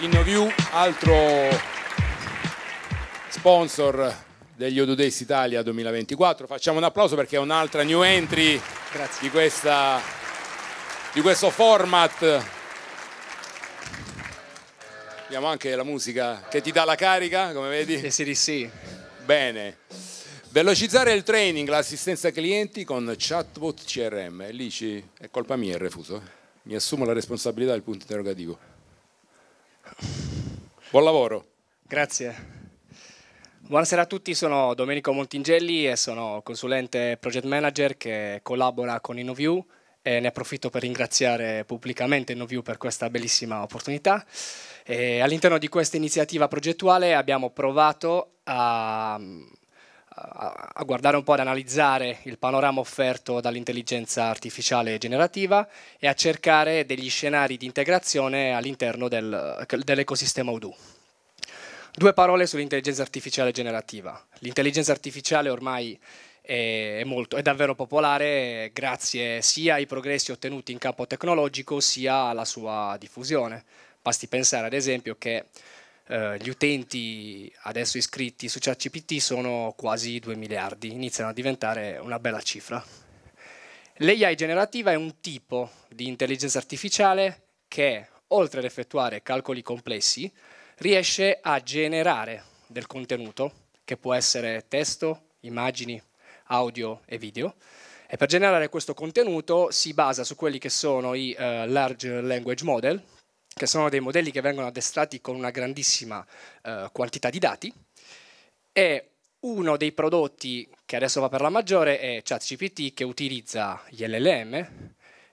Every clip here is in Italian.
InnoView, altro sponsor degli Odo Days Italia 2024. Facciamo un applauso perché è un'altra new entry di, questa, di, questo format. Abbiamo anche la musica che ti dà la carica, come vedi? Eh sì, sì. Bene. Velocizzare il training, l'assistenza clienti con chatbot CRM. E lì ci... è colpa mia il refuso. Eh. Mi assumo la responsabilità del punto interrogativo. Buon lavoro. Grazie. Buonasera a tutti, sono Domenico Montingelli e sono consulente project manager che collabora con InnoView e ne approfitto per ringraziare pubblicamente InnoView per questa bellissima opportunità. all'interno di questa iniziativa progettuale abbiamo provato a a, guardare un po', ad analizzare il panorama offerto dall'intelligenza artificiale generativa e a cercare degli scenari di integrazione all'interno del, dell'ecosistema UDU. Due parole sull'intelligenza artificiale generativa. L'intelligenza artificiale ormai è, molto, è, davvero popolare grazie sia ai progressi ottenuti in campo tecnologico sia alla sua diffusione. Basti pensare ad esempio che eh, gli utenti adesso iscritti su ChatGPT sono quasi 2 miliardi, iniziano a diventare una bella cifra. L'AI generativa è un tipo di intelligenza artificiale che, oltre ad effettuare calcoli complessi, riesce a generare del contenuto, che può essere testo, immagini, audio e video. E per generare questo contenuto si basa su quelli che sono i uh, large language model, che sono dei modelli che vengono addestrati con una grandissima eh, quantità di dati e uno dei prodotti che adesso va per la maggiore è ChatGPT che utilizza gli LLM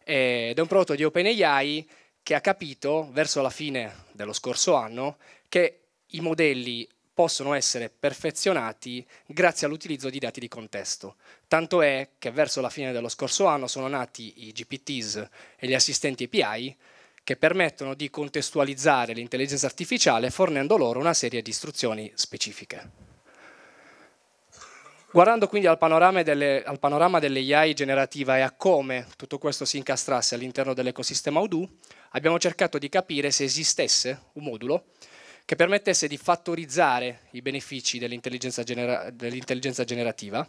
ed è un prodotto di OpenAI che ha capito verso la fine dello scorso anno che i modelli possono essere perfezionati grazie all'utilizzo di dati di contesto. Tanto è che verso la fine dello scorso anno sono nati i GPTs e gli assistenti API che permettono di contestualizzare l'intelligenza artificiale fornendo loro una serie di istruzioni specifiche. Guardando quindi al panorama, delle, al panorama dell'AI generativa e a come tutto questo si incastrasse all'interno dell'ecosistema Odoo, abbiamo cercato di capire se esistesse un modulo che permettesse di fattorizzare i benefici dell'intelligenza, genera dell generativa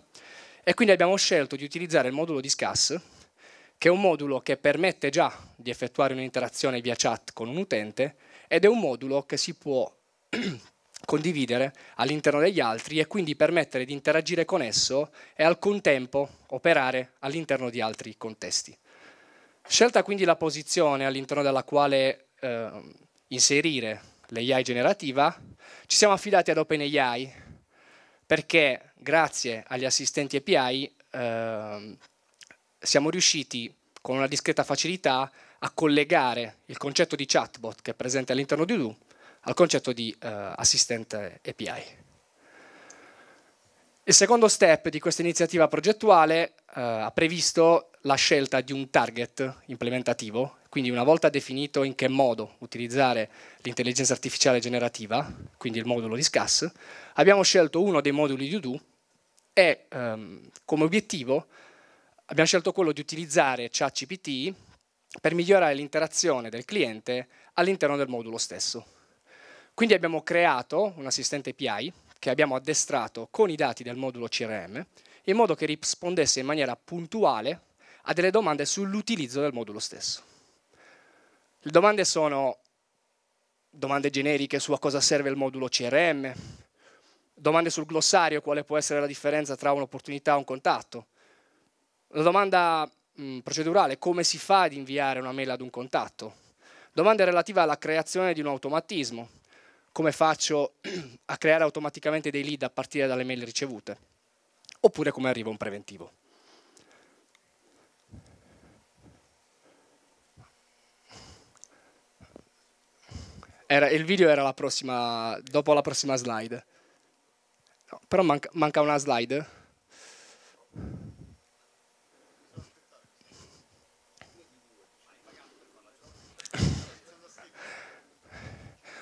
e quindi abbiamo scelto di utilizzare il modulo di SCAS che è un modulo che permette già di effettuare un'interazione via chat con un utente ed è un modulo che si può condividere all'interno degli altri e quindi permettere di interagire con esso e al contempo operare all'interno di altri contesti. Scelta quindi la posizione all'interno della quale eh, inserire l'AI generativa, ci siamo affidati ad OpenAI perché grazie agli assistenti API eh, siamo riusciti con una discreta facilità a collegare il concetto di chatbot che è presente all'interno di Udo al concetto di uh, eh, assistente API. Il secondo step di questa iniziativa progettuale uh, ha previsto la scelta di un target implementativo, quindi una volta definito in che modo utilizzare l'intelligenza artificiale generativa, quindi il modulo di SCAS, abbiamo scelto uno dei moduli di Udo e um, come obiettivo Abbiamo scelto quello di utilizzare ChatGPT per migliorare l'interazione del cliente all'interno del modulo stesso. Quindi abbiamo creato un assistente API che abbiamo addestrato con i dati del modulo CRM in modo che rispondesse in maniera puntuale a delle domande sull'utilizzo del modulo stesso. Le domande sono domande generiche su a cosa serve il modulo CRM, domande sul glossario, quale può essere la differenza tra un'opportunità e un contatto, la domanda mh, mm, procedurale, come si fa ad inviare una mail ad un contatto? Domanda relativa alla creazione di un automatismo, come faccio a creare automaticamente dei lead a partire dalle mail ricevute? Oppure come arriva un preventivo? Era, il video era la prossima, dopo la prossima slide. No, però manca, manca una slide.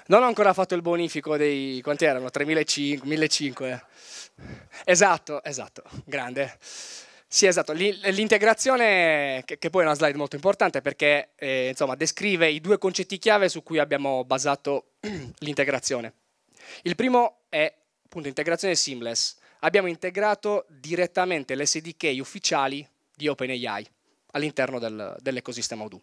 Non ho ancora fatto il bonifico dei... quanti erano? 3.500, 1.500. Esatto, esatto, grande. Sì, esatto, l'integrazione, che poi è una slide molto importante perché eh, insomma, descrive i due concetti chiave su cui abbiamo basato l'integrazione. Il primo è appunto integrazione seamless. Abbiamo integrato direttamente le SDK ufficiali di OpenAI all'interno del, dell'ecosistema Odoo.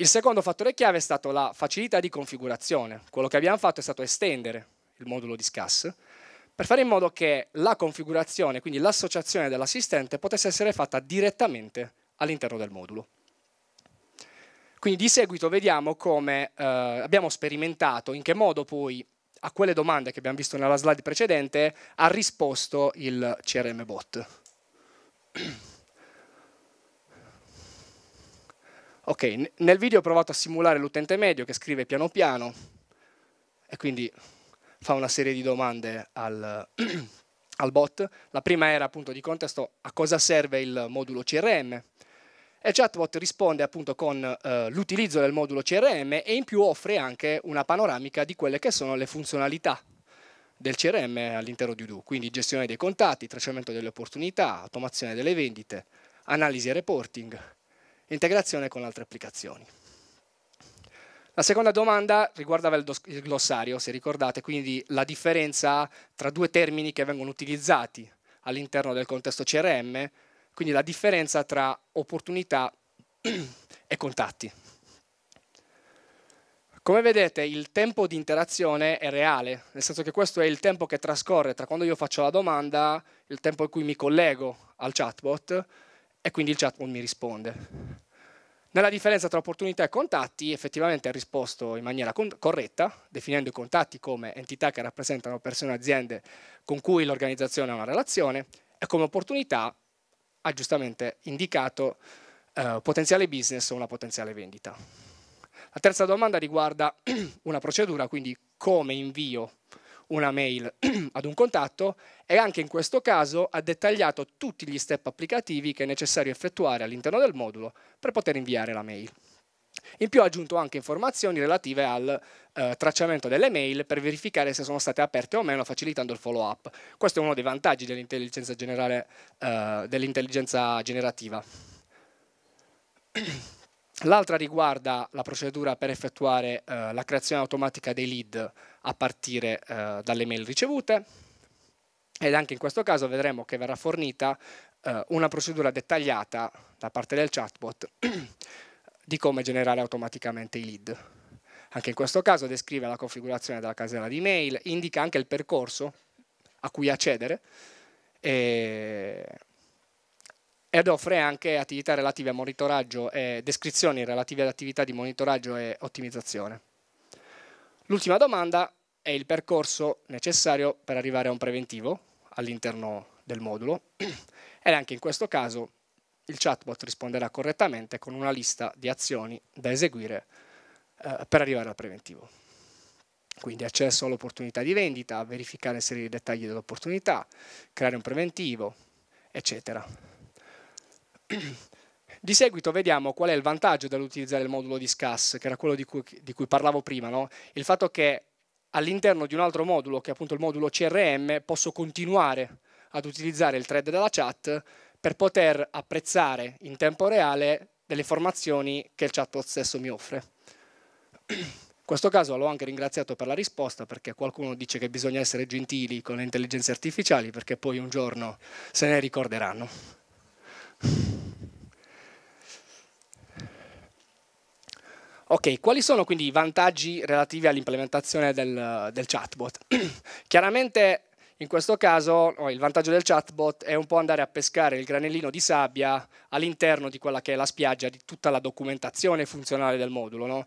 Il secondo fattore chiave è stato la facilità di configurazione. Quello che abbiamo fatto è stato estendere il modulo di SCAS per fare in modo che la configurazione, quindi l'associazione dell'assistente, potesse essere fatta direttamente all'interno del modulo. Quindi di seguito vediamo come eh, abbiamo sperimentato, in che modo poi a quelle domande che abbiamo visto nella slide precedente ha risposto il CRM bot. Ok, nel video ho provato a simulare l'utente medio che scrive piano piano e quindi fa una serie di domande al, al bot. La prima era appunto di contesto a cosa serve il modulo CRM e il chatbot risponde appunto con eh, l'utilizzo del modulo CRM e in più offre anche una panoramica di quelle che sono le funzionalità del CRM all'interno di Udo, quindi gestione dei contatti, tracciamento delle opportunità, automazione delle vendite, analisi e reporting integrazione con altre applicazioni. La seconda domanda riguardava il glossario, se ricordate, quindi la differenza tra due termini che vengono utilizzati all'interno del contesto CRM, quindi la differenza tra opportunità e contatti. Come vedete il tempo di interazione è reale, nel senso che questo è il tempo che trascorre tra quando io faccio la domanda, il tempo in cui mi collego al chatbot e quindi il chatbot mi risponde. Nella differenza tra opportunità e contatti, effettivamente ha risposto in maniera corretta, definendo i contatti come entità che rappresentano persone e aziende con cui l'organizzazione ha una relazione e come opportunità ha giustamente indicato eh, potenziale business o una potenziale vendita. La terza domanda riguarda una procedura, quindi come invio una mail ad un contatto e anche in questo caso ha dettagliato tutti gli step applicativi che è necessario effettuare all'interno del modulo per poter inviare la mail. In più ha aggiunto anche informazioni relative al eh, tracciamento delle mail per verificare se sono state aperte o meno, facilitando il follow up. Questo è uno dei vantaggi dell'intelligenza, generale, eh, dell'intelligenza generativa. L'altra riguarda la procedura per effettuare eh, la creazione automatica dei lead a partire eh, dalle mail ricevute ed anche in questo caso vedremo che verrà fornita eh, una procedura dettagliata da parte del chatbot di come generare automaticamente i lead. Anche in questo caso descrive la configurazione della casella di mail, indica anche il percorso a cui accedere e ed offre anche attività relative a monitoraggio e descrizioni relative ad attività di monitoraggio e ottimizzazione. L'ultima domanda è il percorso necessario per arrivare a un preventivo all'interno del modulo ed anche in questo caso il chatbot risponderà correttamente con una lista di azioni da eseguire eh, per arrivare al preventivo. Quindi accesso all'opportunità di vendita, verificare e inserire i dettagli dell'opportunità, creare un preventivo, eccetera. Di seguito vediamo qual è il vantaggio dell'utilizzare il modulo di SCAS, che era quello di cui, di cui parlavo prima, no? il fatto che all'interno di un altro modulo, che è appunto il modulo CRM, posso continuare ad utilizzare il thread della chat per poter apprezzare in tempo reale delle informazioni che il chatbot stesso mi offre. In questo caso l'ho anche ringraziato per la risposta perché qualcuno dice che bisogna essere gentili con le intelligenze artificiali perché poi un giorno se ne ricorderanno. Ok, quali sono quindi i vantaggi relativi all'implementazione del, del chatbot? Chiaramente in questo caso il vantaggio del chatbot è un po' andare a pescare il granellino di sabbia all'interno di quella che è la spiaggia di tutta la documentazione funzionale del modulo. No?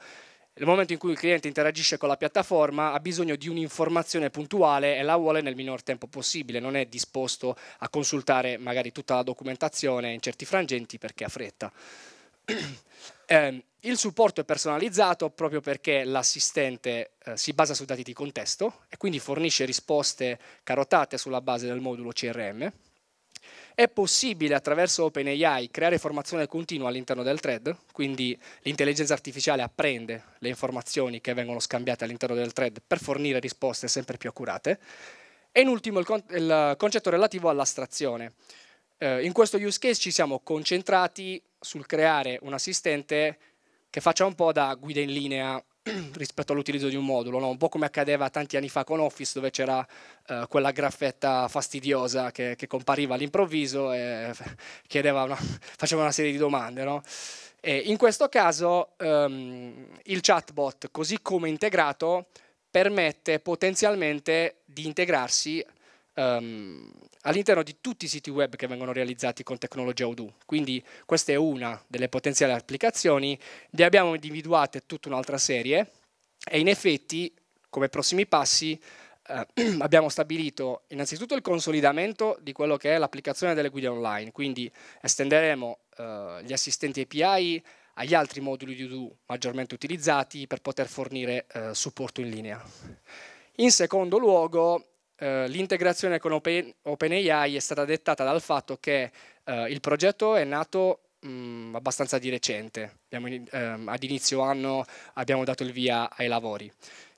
Nel momento in cui il cliente interagisce con la piattaforma ha bisogno di un'informazione puntuale e la vuole nel minor tempo possibile, non è disposto a consultare magari tutta la documentazione in certi frangenti perché ha fretta. eh, il supporto è personalizzato proprio perché l'assistente eh, si basa su dati di contesto e quindi fornisce risposte carotate sulla base del modulo CRM. È possibile attraverso OpenAI creare formazione continua all'interno del thread, quindi l'intelligenza artificiale apprende le informazioni che vengono scambiate all'interno del thread per fornire risposte sempre più accurate. E in ultimo il, con il concetto relativo all'astrazione. Eh, in questo use case ci siamo concentrati sul creare un assistente che faccia un po' da guida in linea rispetto all'utilizzo di un modulo, no? un po' come accadeva tanti anni fa con Office dove c'era eh, quella graffetta fastidiosa che, che, compariva all'improvviso e chiedeva una, faceva una serie di domande. No? in questo caso ehm, il chatbot, così come integrato, permette potenzialmente di integrarsi um, all'interno di tutti i siti web che vengono realizzati con tecnologia Odoo. Quindi questa è una delle potenziali applicazioni, ne abbiamo individuate tutta un'altra serie e in effetti come prossimi passi eh, abbiamo stabilito innanzitutto il consolidamento di quello che è l'applicazione delle guide online, quindi estenderemo eh, gli assistenti API agli altri moduli di Odoo maggiormente utilizzati per poter fornire eh, supporto in linea. In secondo luogo eh, l'integrazione con Open, OpenAI è stata dettata dal fatto che eh, il progetto è nato mh, mm, abbastanza di recente, abbiamo, ehm, ad inizio anno abbiamo dato il via ai lavori.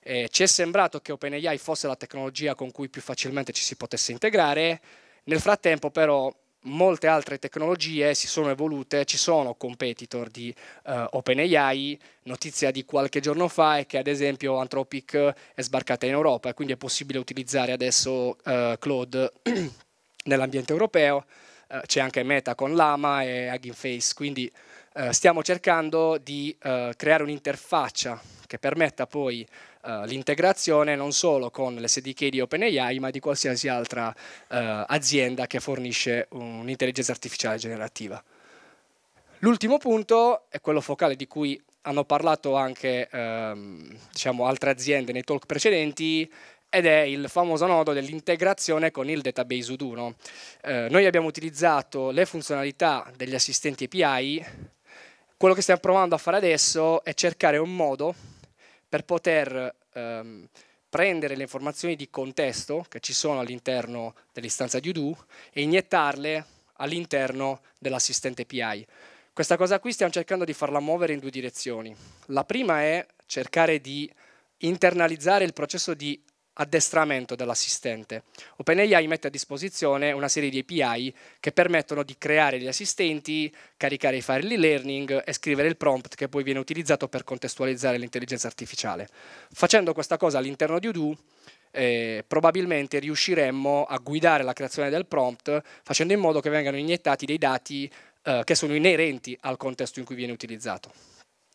E ci è sembrato che OpenAI fosse la tecnologia con cui più facilmente ci si potesse integrare, nel frattempo però molte altre tecnologie si sono evolute, ci sono competitor di uh, OpenAI, notizia di qualche giorno fa è che ad esempio Anthropic è sbarcata in Europa e quindi è possibile utilizzare adesso uh, eh, Cloud nell'ambiente europeo, uh, c'è anche Meta con Lama e Hugging Face, quindi stiamo cercando di creare un'interfaccia che permetta poi uh, l'integrazione non solo con l'SDK di OpenAI, ma di qualsiasi altra uh, azienda che fornisce un'intelligenza artificiale generativa. L'ultimo punto è quello focale di cui hanno parlato anche ehm, diciamo, altre aziende nei talk precedenti, ed è il famoso nodo dell'integrazione con il database Uduno. Eh, noi abbiamo utilizzato le funzionalità degli assistenti API, quello che stiamo provando a fare adesso è cercare un modo per poter ehm, prendere le informazioni di contesto che ci sono all'interno dell'istanza di Udo e iniettarle all'interno dell'assistente PI. Questa cosa qui stiamo cercando di farla muovere in due direzioni. La prima è cercare di internalizzare il processo di addestramento dell'assistente. OpenAI mette a disposizione una serie di API che permettono di creare gli assistenti, caricare i file di learning e scrivere il prompt che poi viene utilizzato per contestualizzare l'intelligenza artificiale. Facendo questa cosa all'interno di Udo, eh, probabilmente riusciremmo a guidare la creazione del prompt facendo in modo che vengano iniettati dei dati eh, che sono inerenti al contesto in cui viene utilizzato.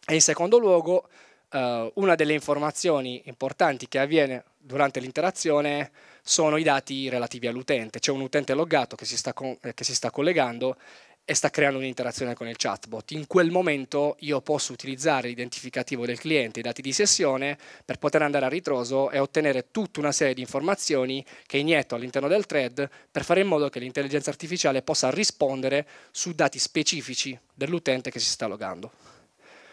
E in secondo luogo, Uh, una delle informazioni importanti che avviene durante l'interazione sono i dati relativi all'utente. C'è un utente loggato che si, sta con, eh, che si sta collegando e sta creando un'interazione con il chatbot. In quel momento io posso utilizzare l'identificativo del cliente, i dati di sessione, per poter andare a ritroso e ottenere tutta una serie di informazioni che inietto all'interno del thread per fare in modo che l'intelligenza artificiale possa rispondere su dati specifici dell'utente che si sta logando.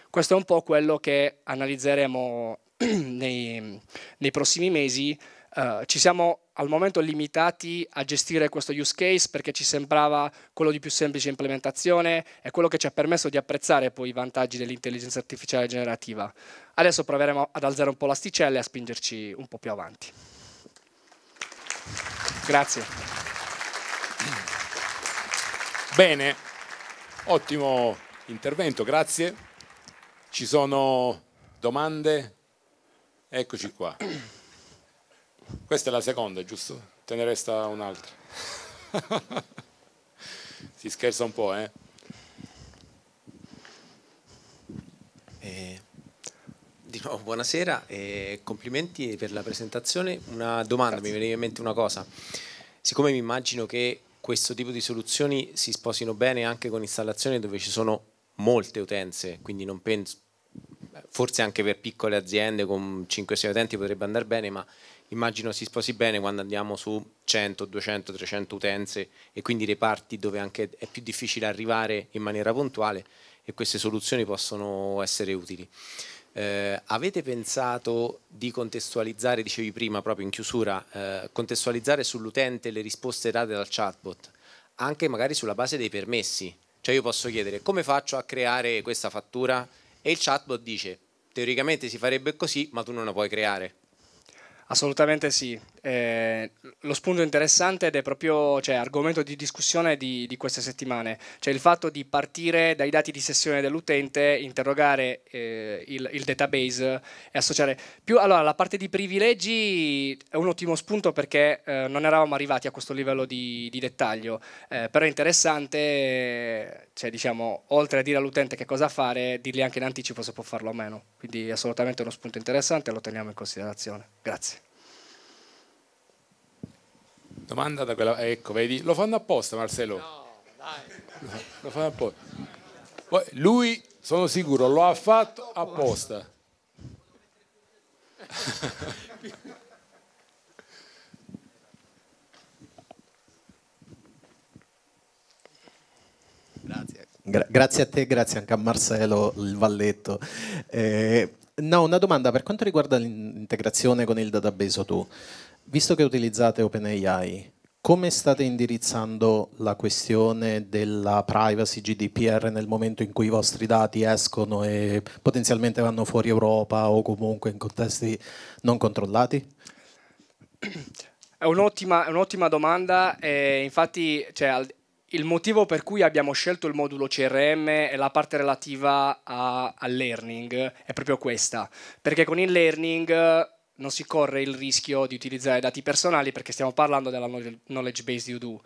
Questo è un po' quello che analizzeremo nei, nei prossimi mesi. Uh, ci siamo al momento limitati a gestire questo use case perché ci sembrava quello di più semplice implementazione e quello che ci ha permesso di apprezzare poi i vantaggi dell'intelligenza artificiale generativa. Adesso proveremo ad alzare un po' l'asticella e a spingerci un po' più avanti. Grazie. Bene, ottimo intervento, grazie. Ci sono domande? Eccoci qua. Questa è la seconda, giusto? Te ne resta un'altra. si scherza un po', eh? eh di nuovo, buonasera e eh, complimenti per la presentazione. Una domanda, Grazie. mi veniva in mente una cosa. Siccome mi immagino che questo tipo di soluzioni si sposino bene anche con installazioni dove ci sono molte utenze, quindi non penso, forse anche per piccole aziende con 5-6 utenti potrebbe andare bene, ma immagino si sposi bene quando andiamo su 100, 200, 300 utenze e quindi reparti dove anche è più difficile arrivare in maniera puntuale e queste soluzioni possono essere utili. Eh, avete pensato di contestualizzare, dicevi prima proprio in chiusura, eh, contestualizzare sull'utente le risposte date dal chatbot, anche magari sulla base dei permessi, cioè io posso chiedere come faccio a creare questa fattura e il chatbot dice teoricamente si farebbe così ma tu non la puoi creare. Assolutamente sì, eh, lo spunto interessante ed è proprio cioè, argomento di discussione di, di, queste settimane, cioè il fatto di partire dai dati di sessione dell'utente, interrogare eh, il, il, database e associare più. Allora, la parte di privilegi è un ottimo spunto perché eh, non eravamo arrivati a questo livello di, di dettaglio, eh, però è interessante, cioè, diciamo, oltre a dire all'utente che cosa fare, dirgli anche in anticipo se può farlo o meno. Quindi assolutamente uno spunto interessante, e lo teniamo in considerazione. Grazie. Domanda da quella... Ecco, vedi, lo fanno apposta Marcello. No, dai. lo fanno apposta. Poi, lui, sono sicuro, lo ha fatto apposta. Grazie. Gra grazie a te, grazie anche a Marcello, il Valletto. Eh, no, una domanda per quanto riguarda l'integrazione con il database o tu visto che utilizzate OpenAI, come state indirizzando la questione della privacy GDPR nel momento in cui i vostri dati escono e potenzialmente vanno fuori Europa o comunque in contesti non controllati? È un'ottima, è un'ottima domanda, e infatti cioè, il motivo per cui abbiamo scelto il modulo CRM e la parte relativa al learning è proprio questa, perché con il learning non si corre il rischio di utilizzare dati personali perché stiamo parlando della knowledge base di Odoo.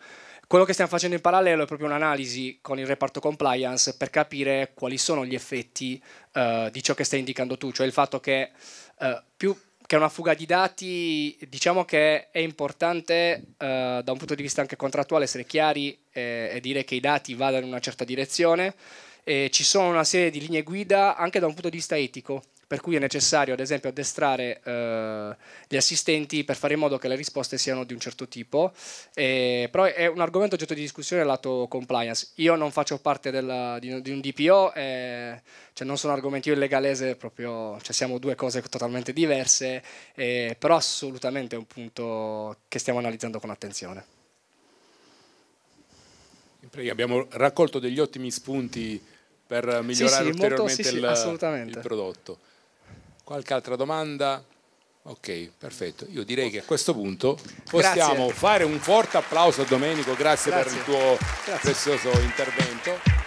Quello che stiamo facendo in parallelo è proprio un'analisi con il reparto compliance per capire quali sono gli effetti uh, di ciò che stai indicando tu, cioè il fatto che uh, più che una fuga di dati, diciamo che è importante uh, da un punto di vista anche contrattuale essere chiari e, e dire che i dati vadano in una certa direzione. E ci sono una serie di linee guida anche da un punto di vista etico per cui è necessario ad esempio addestrare eh, gli assistenti per fare in modo che le risposte siano di un certo tipo, eh, però è un argomento oggetto di discussione lato compliance. Io non faccio parte della, di, di, un DPO, eh, cioè non sono argomenti io il legalese, proprio, cioè siamo due cose totalmente diverse, però assolutamente è un punto che stiamo analizzando con attenzione. Abbiamo raccolto degli ottimi spunti per migliorare sì, sì, ulteriormente molto, sì, il, il prodotto. Qualche altra domanda? Ok, perfetto. Io direi che a questo punto possiamo Grazie. fare un forte applauso a Domenico. Grazie, Grazie. per il tuo Grazie. prezioso intervento.